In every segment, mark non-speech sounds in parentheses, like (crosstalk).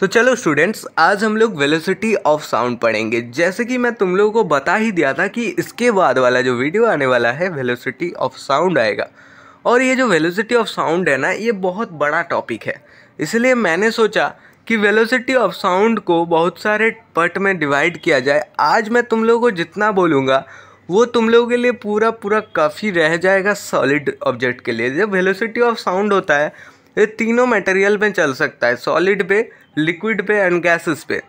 तो चलो स्टूडेंट्स आज हम लोग वेलोसिटी ऑफ साउंड पढ़ेंगे जैसे कि मैं तुम लोगों को बता ही दिया था कि इसके बाद वाला जो वीडियो आने वाला है वेलोसिटी ऑफ साउंड आएगा और ये जो वेलोसिटी ऑफ साउंड है ना ये बहुत बड़ा टॉपिक है इसलिए मैंने सोचा कि वेलोसिटी ऑफ साउंड को बहुत सारे पट में डिवाइड किया जाए आज मैं तुम लोगों को जितना बोलूँगा वो तुम लोगों के लिए पूरा पूरा काफ़ी रह जाएगा सॉलिड ऑब्जेक्ट के लिए जब वेलोसिटी ऑफ साउंड होता है ये तीनों मटेरियल में चल सकता है सॉलिड पे लिक्विड पे एंड गैसेस पे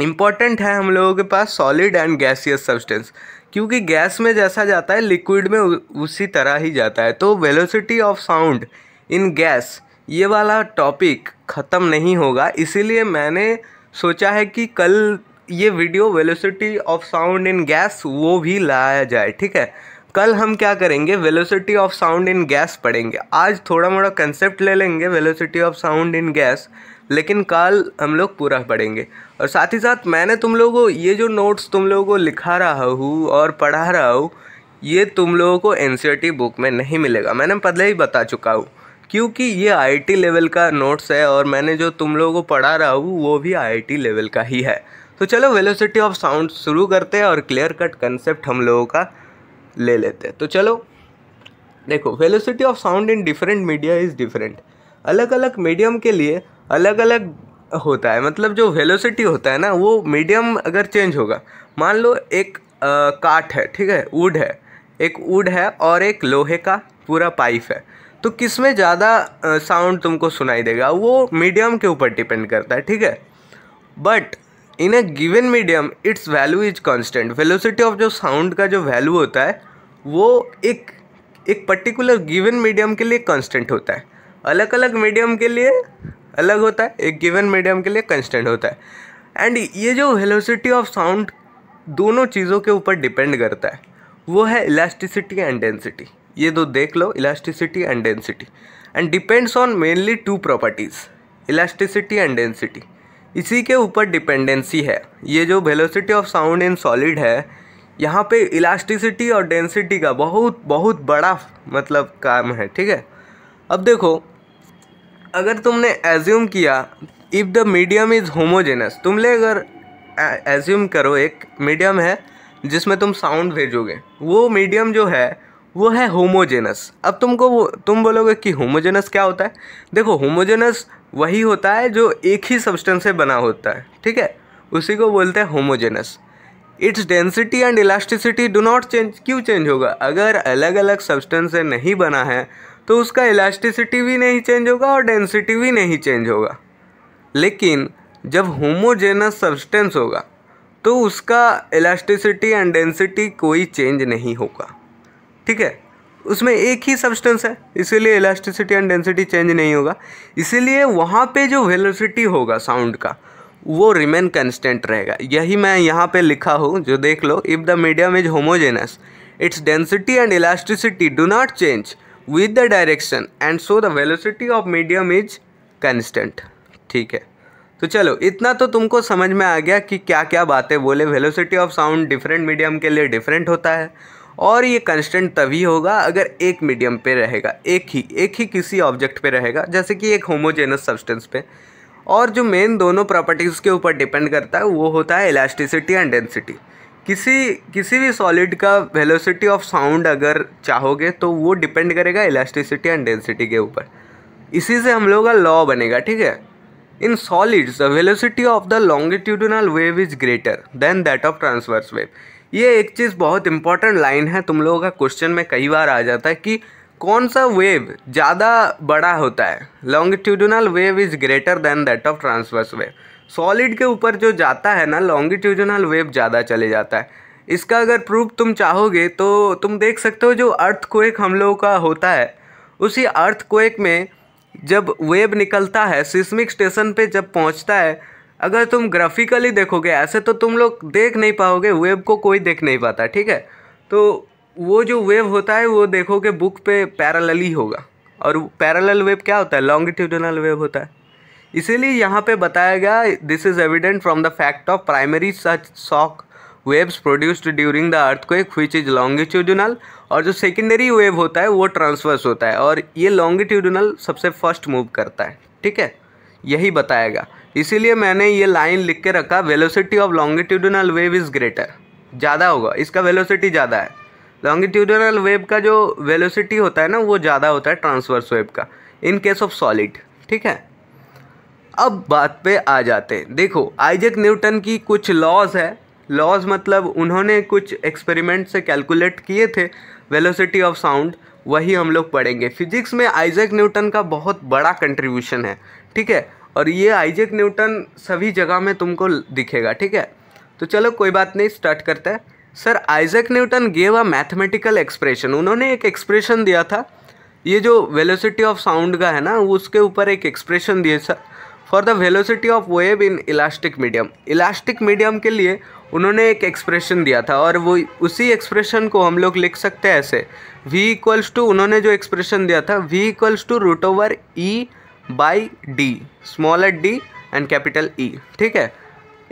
इम्पॉर्टेंट है हम लोगों के पास सॉलिड एंड गैसियस सब्सटेंस क्योंकि गैस में जैसा जाता है लिक्विड में उसी तरह ही जाता है तो velocity of sound in gas ये वाला टॉपिक ख़त्म नहीं होगा इसीलिए मैंने सोचा है कि कल ये video velocity of sound in gas वो भी लाया जाए ठीक है कल हम क्या करेंगे velocity of sound in gas पढ़ेंगे आज थोड़ा मोड़ा कंसेप्ट ले लेंगे velocity of sound in gas लेकिन कल हम लोग पूरा पढ़ेंगे और साथ ही साथ मैंने तुम लोगों को ये जो नोट्स तुम लोगों को लिखा रहा हूँ और पढ़ा रहा हूँ ये तुम लोगों को एन बुक e में नहीं मिलेगा मैंने पहले ही बता चुका हूँ क्योंकि ये आईटी लेवल का नोट्स है और मैंने जो तुम लोगों को पढ़ा रहा हूँ वो भी आईटी लेवल का ही है तो चलो वेलोसिटी ऑफ साउंड शुरू करते हैं और क्लियर कट कंसेप्ट हम लोगों का ले लेते हैं तो चलो देखो velocity of sound in different media is different अलग अलग मीडियम के लिए अलग अलग होता है मतलब जो वेलोसिटी होता है ना वो मीडियम अगर चेंज होगा मान लो एक काठ है ठीक है वुड है एक वुड है और एक लोहे का पूरा पाइप है तो किस में ज़्यादा साउंड तुमको सुनाई देगा वो मीडियम के ऊपर डिपेंड करता है ठीक है but in a given medium its value is constant velocity of जो साउंड का जो वैल्यू होता है वो एक एक पर्टिकुलर गिवन मीडियम के लिए कॉन्स्टेंट होता है अलग अलग मीडियम के लिए अलग होता है एक गिवन मीडियम के लिए कंस्टेंट होता है एंड ये जो वेलोसिटी ऑफ साउंड दोनों चीज़ों के ऊपर डिपेंड करता है वो है इलास्टिसिटी एंड डेंसिटी ये दो देख लो elasticity and density and depends on mainly two properties elasticity and density इसी के ऊपर डिपेंडेंसी है ये जो velocity of sound in solid है यहाँ पे इलास्टिसिटी और डेंसिटी का बहुत बहुत बड़ा मतलब काम है ठीक है अब देखो अगर तुमने एज्यूम किया if the medium is homogeneous तुम ले अगर एज्यूम करो एक मीडियम है जिसमें तुम साउंड भेजोगे वो मीडियम जो है वो है होमोजेनस अब तुमको वो तुम बोलोगे कि होमोजेनस क्या होता है देखो होमोजेनस वही होता है जो एक ही सब्सटेंस से बना होता है ठीक है उसी को बोलते हैं homogeneous its density and elasticity do not change क्यों चेंज होगा अगर अलग अलग सब्सटेंस से नहीं बना है तो उसका इलास्टिसिटी भी नहीं चेंज होगा और डेंसिटी भी नहीं चेंज होगा लेकिन जब होमोजेनस सब्सटेंस होगा तो उसका इलास्टिसिटी एंड डेंसिटी कोई चेंज नहीं होगा ठीक है उसमें एक ही सब्सटेंस है इसीलिए इलास्टिसिटी एंड डेंसिटी चेंज नहीं होगा इसीलिए वहाँ पे जो वेलोसिटी होगा साउंड का वो रिमेन कंस्टेंट रहेगा यही मैं यहाँ पे लिखा हूँ जो देख लो if the medium is homogeneous its density and elasticity do not change with the direction and so the velocity of medium is constant ठीक है तो चलो इतना तो तुमको समझ में आ गया कि क्या क्या बातें बोले velocity of sound different medium के लिए डिफरेंट होता है और ये कंस्टेंट तभी होगा अगर एक मीडियम पे रहेगा एक ही एक ही किसी ऑब्जेक्ट पे रहेगा जैसे कि एक होमोजेनस सब्सटेंस पे और जो मेन दोनों प्रॉपर्टीज़ के ऊपर डिपेंड करता है वो होता है इलास्टिसिटी एंड डेंसिटी किसी किसी भी सॉलिड का वेलोसिटी ऑफ साउंड अगर चाहोगे तो वो डिपेंड करेगा इलास्टिसिटी एंड डेंसिटी के ऊपर इसी से हम लोग का लॉ बनेगा ठीक है in solids the velocity of the longitudinal wave is greater than that of transverse wave ये एक चीज़ बहुत इंपॉर्टेंट लाइन है तुम लोगों का क्वेश्चन में कई बार आ जाता है कि कौन सा वेव ज़्यादा बड़ा होता है longitudinal wave is greater than that of transverse wave solid के ऊपर जो जाता है ना लॉन्गिट्यूजनल वेव ज़्यादा चले जाता है इसका अगर प्रूफ तुम चाहोगे तो तुम देख सकते हो जो अर्थ कोएक हम लोगों का होता है उसी अर्थ कोएक में जब वेव निकलता है सिस्मिक स्टेशन पे जब पहुंचता है अगर तुम ग्राफिकली देखोगे ऐसे तो तुम लोग देख नहीं पाओगे वेव को कोई देख नहीं पाता ठीक है तो वो जो वेव होता है वो देखोगे बुक पे पैरेलली होगा और पैरल वेव क्या होता है लॉन्गिट्यूडनल वेव होता है इसीलिए यहाँ पे बताया गया this is evident from the fact of primary such shock waves produced during the एक विच इज लॉन्गिट्यूडनल और जो सेकेंडरी वेव होता है वो ट्रांसवर्स होता है और ये लॉन्गिट्यूडनल सबसे फर्स्ट मूव करता है ठीक है यही बताएगा इसीलिए मैंने ये लाइन लिख के रखा velocity of longitudinal wave is greater ज़्यादा होगा इसका वेलोसिटी ज़्यादा है लॉन्गिट्यूडनल वेव का जो वेलोसिटी होता है ना वो ज़्यादा होता है ट्रांसवर्स वेव का इन केस ऑफ सॉलिड ठीक है अब बात पे आ जाते हैं देखो आइजक न्यूटन की कुछ लॉज है लॉज मतलब उन्होंने कुछ एक्सपेरिमेंट से कैलकुलेट किए थे वेलोसिटी ऑफ साउंड वही हम लोग पढ़ेंगे फिजिक्स में आइजक न्यूटन का बहुत बड़ा कंट्रीब्यूशन है ठीक है और ये आइजक न्यूटन सभी जगह में तुमको दिखेगा ठीक है तो चलो कोई बात नहीं स्टार्ट करते हैं sir Isaac Newton gave a mathematical expression उन्होंने एक एक्सप्रेशन दिया था ये जो वेलोसिटी ऑफ साउंड का है ना उसके ऊपर एक एक्सप्रेशन दिए sir for the velocity of wave in elastic medium elastic medium के लिए उन्होंने एक एक्सप्रेशन दिया था और वो उसी एक्सप्रेशन को हम लोग लिख सकते हैं ऐसे v इक्वल्स टू उन्होंने जो एक्सप्रेशन दिया था v equals to root over E by D small at D and capital E ठीक है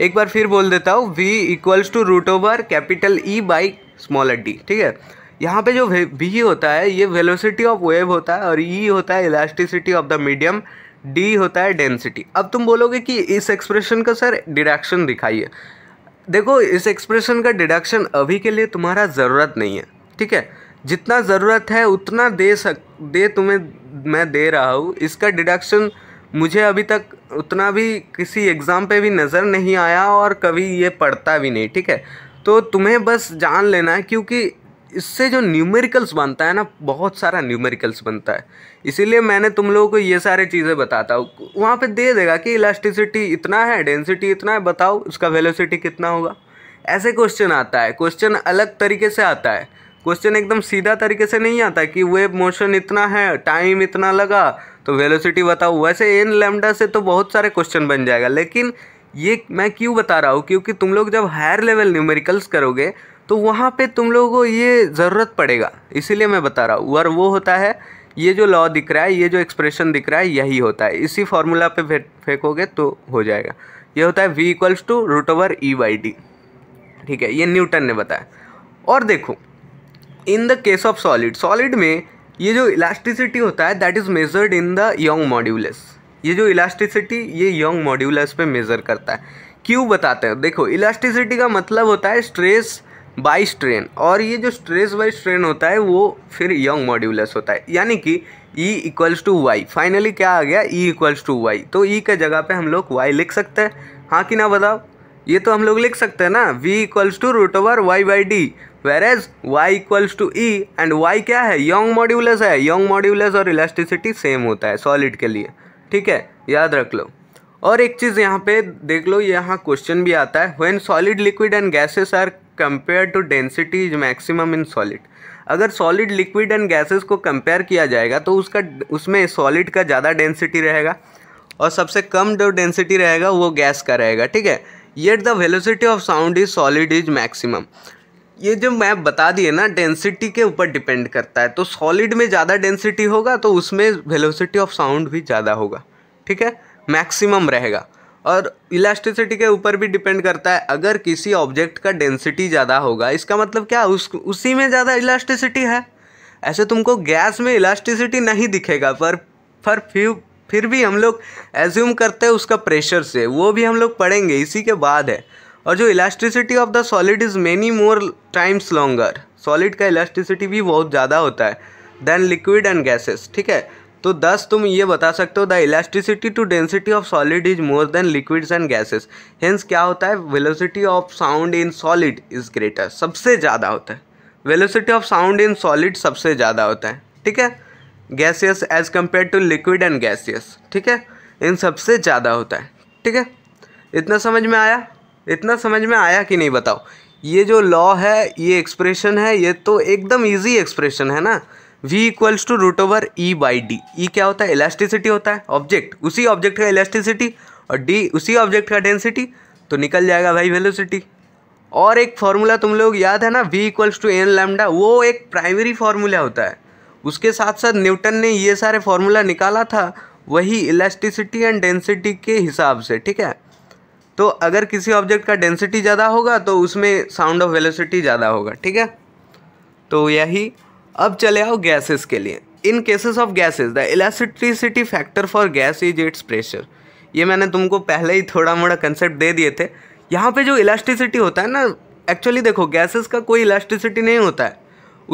एक बार फिर बोल देता हूँ v equals to root over capital E by small at D ठीक है यहाँ पे जो v होता है ये वेलोसिटी ऑफ वेव होता है और ई e होता है elasticity of the medium D होता है डेंसिटी अब तुम बोलोगे कि इस एक्सप्रेशन का सर डिडक्शन दिखाइए देखो इस एक्सप्रेशन का डिडक्शन अभी के लिए तुम्हारा ज़रूरत नहीं है ठीक है जितना ज़रूरत है उतना दे सक दे तुम्हें मैं दे रहा हूँ इसका डिडक्शन मुझे अभी तक उतना भी किसी एग्ज़ाम पे भी नज़र नहीं आया और कभी ये पढ़ता भी नहीं ठीक है तो तुम्हें बस जान लेना है क्योंकि इससे जो न्यूमेरिकल्स बनता है ना बहुत सारा न्यूमेरिकल्स बनता है इसीलिए मैंने तुम लोगों को ये सारे चीज़ें बताता हूँ वहाँ पे दे देगा कि इलास्टिसिटी इतना है डेंसिटी इतना है बताओ उसका वेलोसिटी कितना होगा ऐसे क्वेश्चन आता है क्वेश्चन अलग तरीके से आता है क्वेश्चन एकदम सीधा तरीके से नहीं आता कि वेब मोशन इतना है टाइम इतना लगा तो वेलोसिटी बताओ वैसे एन लेमडा से तो बहुत सारे क्वेश्चन बन जाएगा लेकिन ये मैं क्यों बता रहा हूँ क्योंकि तुम लोग जब हायर लेवल न्यूमेरिकल्स करोगे तो वहाँ पे तुम लोगों को ये ज़रूरत पड़ेगा इसीलिए मैं बता रहा हूँ वर वो होता है ये जो लॉ दिख रहा है ये जो एक्सप्रेशन दिख रहा है यही होता है इसी फार्मूला पे फेंकोगे तो हो जाएगा ये होता है V equals to root over E by D ठीक है ये न्यूटन ने बताया और देखो in the case of solid solid में ये जो इलास्टिसिटी होता है that is measured in the Young modulus ये जो इलास्टिसिटी ये यंग मॉड्यूलस पे मेज़र करता है क्यों बताते हैं देखो इलास्टिसिटी का मतलब होता है स्ट्रेस बाई ट्रेन और ये जो स्ट्रेस वाइज स्ट्रेन होता है वो फिर यंग मॉड्यूलस होता है यानी कि E equals to Y finally क्या आ गया ई इक्वल्स टू वाई तो ई e के जगह पे हम लोग वाई लिख सकते हैं हाँ कि ना बताओ ये तो हम लोग लिख सकते हैं ना V equals to root over Y by D whereas Y equals to E and Y क्या है यंग मॉड्यूलस है यंग मॉड्यूलस और इलास्टिसिटी सेम होता है सॉलिड के लिए ठीक है याद रख लो और एक चीज़ यहाँ पे देख लो यहाँ क्वेश्चन भी आता है when solid liquid and gases are compare to density is maximum in solid अगर सॉलिड लिक्विड एंड गैसेस को कंपेयर किया जाएगा तो उसका उसमें सॉलिड का ज़्यादा डेंसिटी रहेगा और सबसे कम जो डेंसिटी रहेगा वो गैस का रहेगा ठीक है yet the velocity of sound is solid is maximum ये जो मैप बता दिए ना डेंसिटी के ऊपर डिपेंड करता है तो सॉलिड में ज़्यादा डेंसिटी होगा तो उसमें वेलोसिटी ऑफ साउंड भी ज़्यादा होगा ठीक है मैक्सिमम रहेगा और इलास्टिसिटी के ऊपर भी डिपेंड करता है अगर किसी ऑब्जेक्ट का डेंसिटी ज़्यादा होगा इसका मतलब क्या उस उसी में ज़्यादा इलास्टिसिटी है ऐसे तुमको गैस में इलास्टिसिटी नहीं दिखेगा पर पर फिर फिर भी हम लोग एज्यूम करते हैं उसका प्रेशर से वो भी हम लोग पढ़ेंगे इसी के बाद है और जो elasticity of the solid is many more times longer solid का इलास्टिसिटी भी बहुत ज़्यादा होता है देन लिक्विड एंड गैसेस ठीक है तो दस तुम ये बता सकते हो the elasticity to density of solid is more than liquids and gases hence क्या होता है velocity of sound in solid is greater सबसे ज़्यादा होता है velocity of sound in solid सबसे ज़्यादा होता है ठीक है gaseous as compare to liquid and gaseous ठीक है इन सबसे ज़्यादा होता है ठीक है इतना समझ में आया इतना समझ में आया कि नहीं बताओ ये जो लॉ है ये एक्सप्रेशन है ये तो एकदम इजी एक्सप्रेशन है ना v equals to root over E by D E क्या होता है इलास्टिसिटी होता है ऑब्जेक्ट उसी ऑब्जेक्ट का इलास्टिसिटी और डी उसी ऑब्जेक्ट का डेंसिटी तो निकल जाएगा भाई वेलोसिटी और एक फार्मूला तुम लोग याद है ना v equals to N lambda वो एक प्राइमरी फार्मूला होता है उसके साथ साथ न्यूटन ने ये सारे फार्मूला निकाला था वही इलास्टिसिटी एंड डेंसिटी के हिसाब से ठीक है तो अगर किसी ऑब्जेक्ट का डेंसिटी ज़्यादा होगा तो उसमें साउंड ऑफ वेलोसिटी ज़्यादा होगा ठीक है तो यही अब चले आओ गैसेस के लिए in cases of gases the electricity factor for gas is its pressure ये मैंने तुमको पहले ही थोड़ा मोड़ा कंसेप्ट दे दिए थे यहाँ पे जो इलास्टिसिटी होता है ना एक्चुअली देखो गैसेस का कोई इलास्टिसिटी नहीं होता है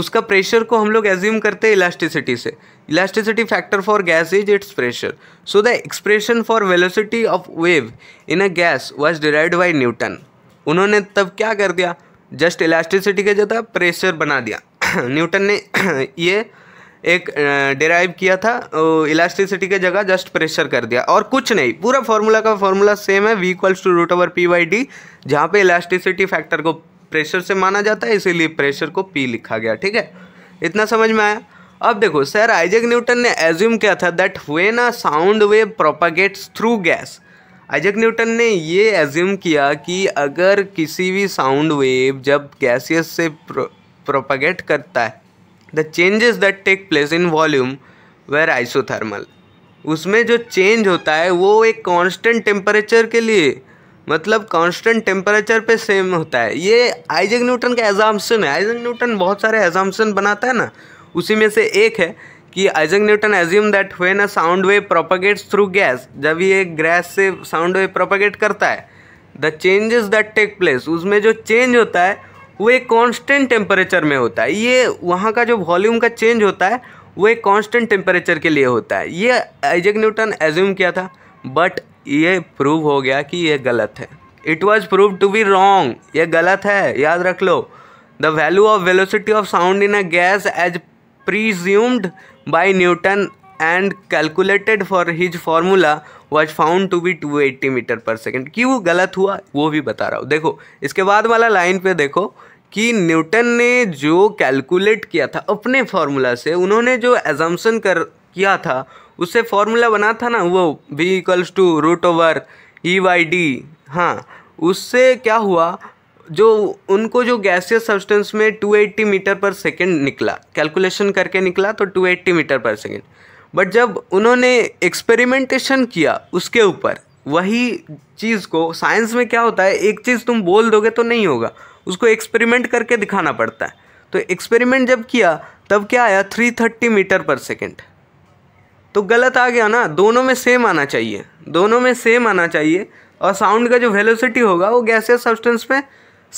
उसका प्रेशर को हम लोग एज्यूम करते हैं इलास्टिसिटी से elasticity factor for gas is its pressure so the expression for velocity of wave in a gas was derived by Newton उन्होंने तब क्या कर दिया जस्ट इलास्टिसिटी के जगह प्रेशर बना दिया (coughs) न्यूटन ने (coughs) ये एक डेराइव किया था इलास्टिसिटी के जगह जस्ट प्रेशर कर दिया और कुछ नहीं पूरा फॉर्मूला का फॉर्मूला सेम है V equals to root over P by D जहाँ पर इलास्टिसिटी फैक्टर को प्रेशर से माना जाता है इसीलिए प्रेशर को पी लिखा गया ठीक है इतना समझ में आया अब देखो सर आइजक न्यूटन ने एज्यूम किया था that when a sound wave propagates through gas Isaac Newton ने ये एज्यूम किया कि अगर किसी भी साउंड वेव जब गैसियस से प्रोपागेट करता है the changes that take place in volume were isothermal उसमें जो चेंज होता है वो एक कांस्टेंट टेम्परेचर के लिए मतलब कांस्टेंट टेम्परेचर पे सेम होता है ये आइजक न्यूटन का एजाम्सन है आइजक न्यूटन बहुत सारे एजाम्सन बनाता है ना उसी में से एक है कि Isaac Newton assume that when a sound wave propagates through gas जब ये गैस से साउंड वेव प्रोपागेट करता है the changes that take place उसमें जो चेंज होता है वो एक कांस्टेंट टेम्परेचर में होता है ये वहाँ का जो वॉल्यूम का चेंज होता है वो एक कांस्टेंट टेम्परेचर के लिए होता है ये आइजक न्यूटन एज्यूम किया था बट ये प्रूव हो गया कि ये गलत है it was prove to be wrong ये गलत है याद रख लो the value of velocity of sound in a gas as presumed by Newton and calculated for his formula was found to be two eighty metre पर second क्यों गलत हुआ वो भी बता रहा हूँ देखो इसके बाद वाला लाइन पे देखो कि न्यूटन ने जो कैलकुलेट किया था अपने फार्मूला से उन्होंने जो एजम्पन कर किया था उससे फार्मूला बना था ना वो V equals to root over E by D हाँ उससे क्या हुआ जो उनको जो गैसियस सब्सटेंस में 280 मीटर पर सेकेंड निकला कैलकुलेशन करके निकला तो 280 मीटर पर सेकेंड बट जब उन्होंने एक्सपेरिमेंटेशन किया उसके ऊपर वही चीज़ को साइंस में क्या होता है एक चीज़ तुम बोल दोगे तो नहीं होगा उसको एक्सपेरिमेंट करके दिखाना पड़ता है तो एक्सपेरिमेंट जब किया तब क्या आया थ्री थर्टी मीटर पर सेकेंड तो गलत आ गया ना दोनों में सेम आना चाहिए दोनों में सेम आना चाहिए और साउंड का जो वेलोसिटी होगा वो गैसियस सब्सटेंस में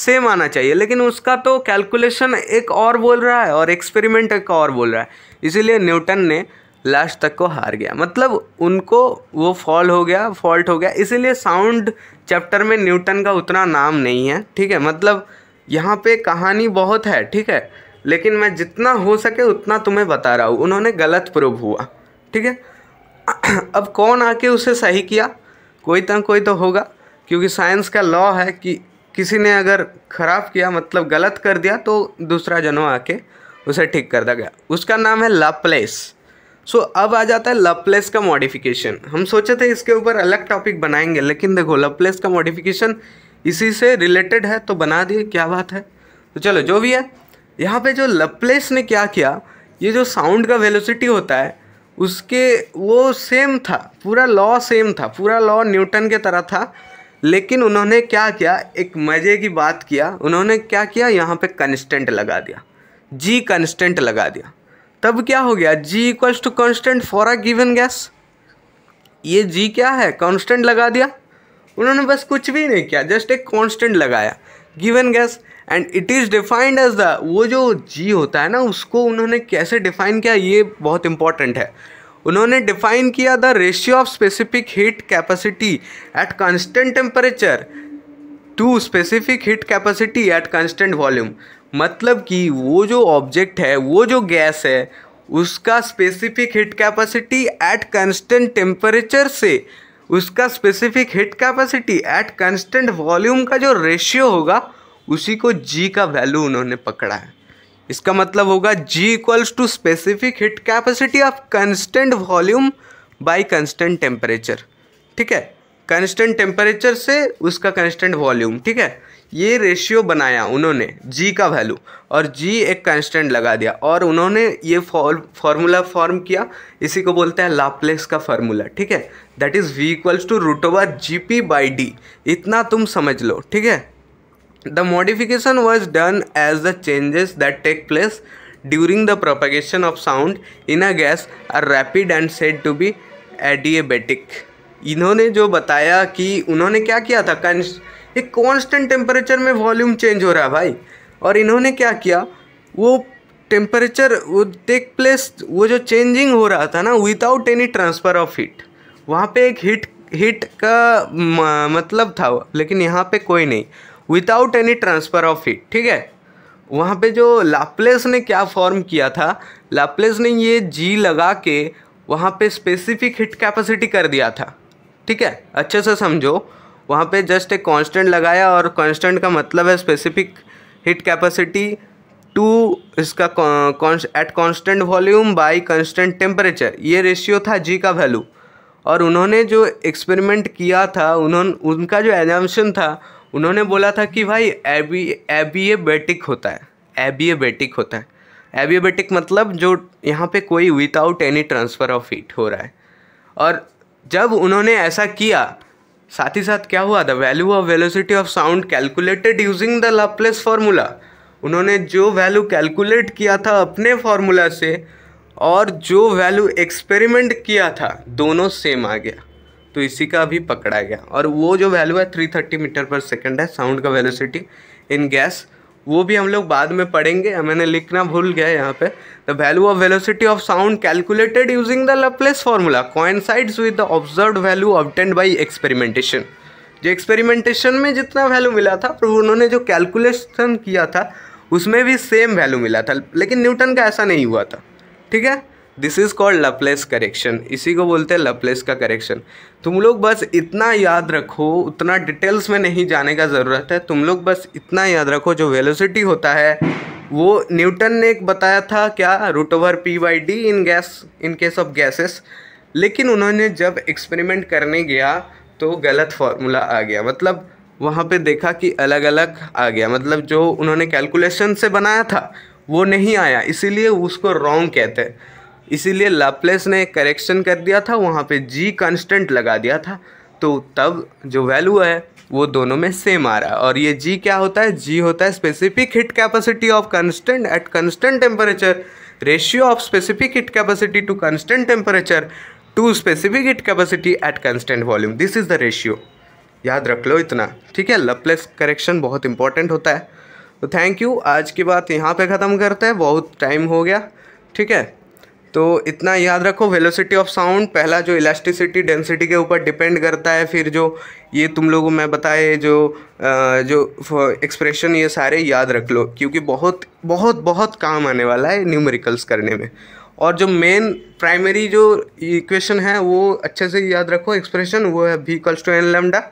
सेम आना चाहिए लेकिन उसका तो कैलकुलेशन एक और बोल रहा है और एक्सपेरिमेंट एक और बोल रहा है इसीलिए न्यूटन ने लास्ट तक को हार गया मतलब उनको वो फॉल हो गया फॉल्ट हो गया इसीलिए साउंड चैप्टर में न्यूटन का उतना नाम नहीं है ठीक है मतलब यहाँ पे कहानी बहुत है ठीक है लेकिन मैं जितना हो सके उतना तुम्हें बता रहा हूँ उन्होंने गलत प्रूव हुआ ठीक है (clears throat) अब कौन आके उसे सही किया कोई तो कोई तो होगा क्योंकि साइंस का लॉ है कि किसी ने अगर ख़राब किया मतलब गलत कर दिया तो दूसरा जनों आके उसे ठीक कर दिया गया उसका नाम है लाप्लेस सो so, अब आ जाता है लपलेस का मॉडिफिकेशन हम सोचे थे इसके ऊपर अलग टॉपिक बनाएंगे लेकिन देखो लपलेस का मॉडिफिकेशन इसी से रिलेटेड है तो बना दिए क्या बात है तो चलो जो भी है यहाँ पे जो लपलेस ने क्या किया ये जो साउंड का वेलोसिटी होता है उसके वो सेम था पूरा लॉ सेम था पूरा लॉ न्यूटन के तरह था लेकिन उन्होंने क्या किया एक मज़े की बात किया उन्होंने क्या किया यहाँ पे कंस्टेंट लगा दिया जी कंस्टेंट लगा दिया तब क्या हो गया G equals to constant for a given gas ये जी क्या है कॉन्स्टेंट लगा दिया उन्होंने बस कुछ भी नहीं किया जस्ट एक कॉन्स्टेंट लगाया given gas and it is defined as the वो जो जी होता है ना उसको उन्होंने कैसे डिफाइन किया ये बहुत इंपॉर्टेंट है उन्होंने डिफाइन किया the ratio of specific heat capacity at constant temperature to specific heat capacity at constant volume मतलब कि वो जो ऑब्जेक्ट है वो जो गैस है उसका specific heat capacity at constant temperature से उसका specific heat capacity at constant volume का जो रेशियो होगा उसी को जी का वैल्यू उन्होंने पकड़ा है इसका मतलब होगा G equals to specific heat capacity of constant volume by constant temperature ठीक है कंस्टेंट टेम्परेचर से उसका कंस्टेंट वॉल्यूम ठीक है ये रेशियो बनाया उन्होंने जी का वैल्यू और जी एक कांस्टेंट लगा दिया और उन्होंने ये फॉर्मूला फॉर्म किया इसी को बोलते हैं लाप्लेस का फार्मूला ठीक है that is V equals to root over G P by D इतना तुम समझ लो ठीक है the modification was done as the changes that take place during the propagation of sound in a gas are rapid and said to be adiabatic इन्होंने जो बताया कि उन्होंने क्या किया था एक कांस्टेंट टेम्परेचर में वॉल्यूम चेंज हो रहा है भाई और इन्होंने क्या किया वो टेम्परेचर वो टेक प्लेस वो जो चेंजिंग हो रहा था ना without any transfer of heat वहाँ पे एक हीट हीट का म, मतलब था लेकिन यहाँ पे कोई नहीं without any transfer of heat ठीक है वहाँ पे जो लाप्लेस ने क्या फॉर्म किया था लाप्लेस ने ये जी लगा के वहाँ पे स्पेसिफिक हिट कैपेसिटी कर दिया था ठीक है अच्छे से समझो वहाँ पे जस्ट एक कांस्टेंट लगाया और कांस्टेंट का मतलब है स्पेसिफिक हिट कैपेसिटी टू इसका at constant volume by constant temperature ये रेशियो था जी का वैल्यू और उन्होंने जो एक्सपेरिमेंट किया था उन्होंने उनका जो एजम्पन था उन्होंने बोला था कि भाई एबी बैटिक होता है बैटिक होता है एबिएबेटिक मतलब जो यहाँ पे कोई without any transfer of heat हो रहा है और जब उन्होंने ऐसा किया साथ ही साथ क्या हुआ the value of velocity of sound calculated using the Laplace formula उन्होंने जो वैल्यू कैलकुलेट किया था अपने फार्मूला से और जो वैल्यू एक्सपेरिमेंट किया था दोनों सेम आ गया तो इसी का भी पकड़ा गया और वो जो वैल्यू है 330 मीटर पर सेकंड है साउंड का वेलोसिटी इन गैस वो भी हम लोग बाद में पढ़ेंगे मैंने लिखना भूल गया यहाँ पे the value of velocity of sound calculated using the Laplace formula coincides with the observe value obtained by experimentation जो एक्सपेरिमेंटेशन में जितना वैल्यू मिला था पर उन्होंने जो कैलकुलेशन किया था उसमें भी सेम वैल्यू मिला था लेकिन न्यूटन का ऐसा नहीं हुआ था ठीक है this is called Laplace correction इसी को बोलते हैं लपलेस का करेक्शन तुम लोग बस इतना याद रखो उतना डिटेल्स में नहीं जाने का ज़रूरत है तुम लोग बस इतना याद रखो जो वेलोसिटी होता है वो न्यूटन ने एक बताया था क्या root over P by D in gas in case of gases लेकिन उन्होंने जब एक्सपेरिमेंट करने गया तो गलत फार्मूला आ गया मतलब वहाँ पे देखा कि अलग अलग आ गया मतलब जो उन्होंने कैलकुलेशन से बनाया था वो नहीं आया इसीलिए उसको रॉन्ग कहते हैं इसीलिए लाप्लेस ने करेक्शन कर दिया था वहाँ पे जी कांस्टेंट लगा दिया था तो तब जो वैल्यू है वो दोनों में सेम आ रहा है और ये जी क्या होता है जी होता है specific heat capacity of constant at constant temperature ratio of specific heat capacity to constant temperature to specific heat capacity at constant volume this is the ratio याद रख लो इतना ठीक है लपलेस करेक्शन बहुत इंपॉर्टेंट होता है तो थैंक यू आज की बात यहाँ पे ख़त्म करते हैं बहुत टाइम हो गया ठीक है तो इतना याद रखो वेलोसिटी ऑफ साउंड पहला जो इलास्टिसिटी डेंसिटी के ऊपर डिपेंड करता है फिर जो ये तुम लोगों मैं बताए जो आ, जो एक्सप्रेशन ये सारे याद रख लो क्योंकि बहुत बहुत बहुत काम आने वाला है न्यूमेरिकल्स करने में और जो मेन प्राइमरी जो इक्वेशन है वो अच्छे से याद रखो एक्सप्रेशन वो है भी कल्स टू एन लेमडा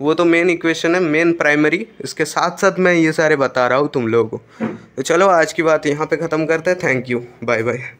वो तो मेन इक्वेशन है मेन प्राइमरी इसके साथ साथ मैं ये सारे बता रहा हूँ तुम लोगों को तो चलो आज की बात यहाँ पे ख़त्म करते हैं थैंक यू बाय बाय